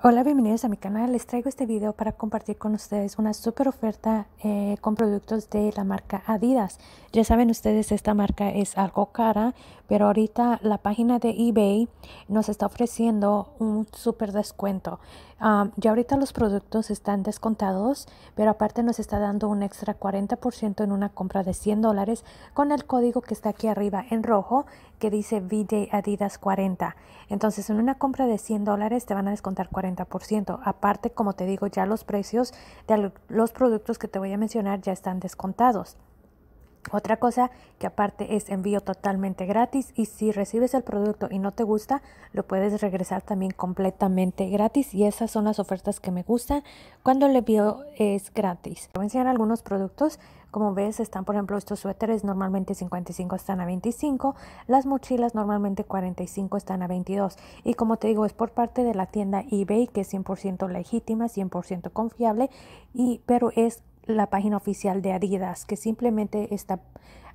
Hola, bienvenidos a mi canal. Les traigo este video para compartir con ustedes una super oferta eh, con productos de la marca Adidas. Ya saben ustedes, esta marca es algo cara, pero ahorita la página de eBay nos está ofreciendo un super descuento. Ah, ya ahorita los productos están descontados, pero aparte nos está dando un extra 40% en una compra de 100 dólares con el código que está aquí arriba en rojo que dice VJ Adidas 40. Entonces en una compra de 100 dólares te van a descontar 40 Aparte, como te digo, ya los precios de los productos que te voy a mencionar ya están descontados. Otra cosa que aparte es envío totalmente gratis y si recibes el producto y no te gusta, lo puedes regresar también completamente gratis y esas son las ofertas que me gustan cuando el envío es gratis. voy a enseñar algunos productos. Como ves, están por ejemplo estos suéteres normalmente 55 están a 25, las mochilas normalmente 45 están a 22 y como te digo es por parte de la tienda eBay que es 100% legítima, 100% confiable y pero es la página oficial de Adidas, que simplemente está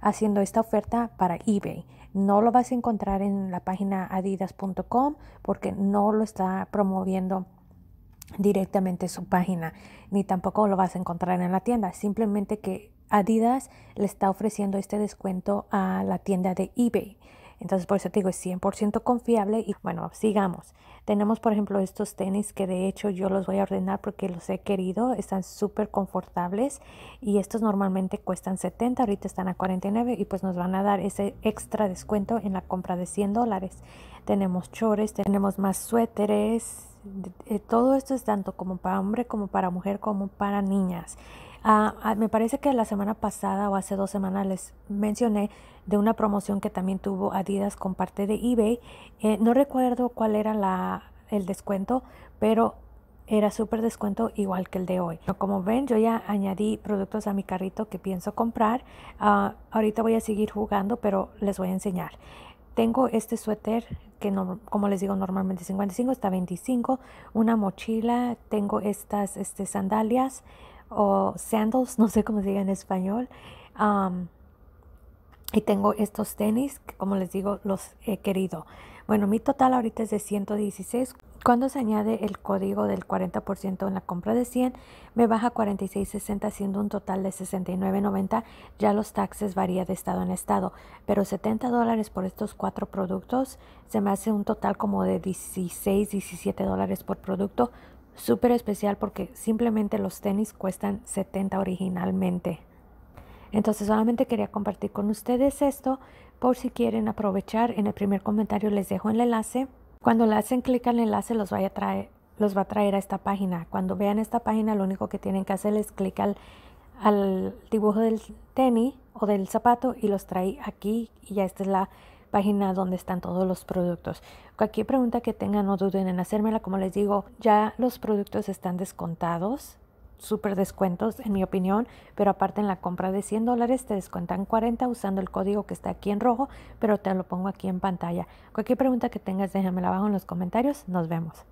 haciendo esta oferta para eBay. No lo vas a encontrar en la página adidas.com porque no lo está promoviendo directamente su página, ni tampoco lo vas a encontrar en la tienda. Simplemente que Adidas le está ofreciendo este descuento a la tienda de eBay. Entonces, por eso te digo, es 100% confiable y bueno, sigamos. Tenemos, por ejemplo, estos tenis que de hecho yo los voy a ordenar porque los he querido, están súper confortables y estos normalmente cuestan 70, ahorita están a 49 y pues nos van a dar ese extra descuento en la compra de 100 dólares. Tenemos chores, tenemos más suéteres, todo esto es tanto como para hombre como para mujer como para niñas. Ah, ah, me parece que la semana pasada o hace dos semanas les mencioné de una promoción que también tuvo Adidas con parte de eBay. Eh, no recuerdo cuál era la, el descuento, pero era súper descuento igual que el de hoy. Como ven, yo ya añadí productos a mi carrito que pienso comprar. Ah, ahorita voy a seguir jugando, pero les voy a enseñar. Tengo este suéter que, no, como les digo, normalmente 55 está 25. Una mochila, tengo estas este, sandalias o sandals, no sé cómo se diga en español. y tengo estos tenis, como les digo, los he querido. Bueno, mi total ahorita es de 116. Cuando se añade el código del 40% en la compra de 100, me baja 46.60 siendo un total de 69.90. Ya los taxes varía de estado en estado, pero 70 dólares por estos cuatro productos se me hace un total como de 16, 17 dólares por producto, súper especial porque simplemente los tenis cuestan 70 originalmente. Entonces solamente quería compartir con ustedes esto por si quieren aprovechar. En el primer comentario les dejo el enlace. Cuando le hacen clic al enlace los, vaya a traer, los va a traer a esta página. Cuando vean esta página lo único que tienen que hacer es clic al, al dibujo del tenis o del zapato y los trae aquí y ya esta es la página donde están todos los productos. Cualquier pregunta que tengan, no duden en hacérmela. Como les digo, ya los productos están descontados súper descuentos en mi opinión, pero aparte en la compra de 100 dólares te descuentan 40 usando el código que está aquí en rojo, pero te lo pongo aquí en pantalla. Cualquier pregunta que tengas déjamela abajo en los comentarios, nos vemos.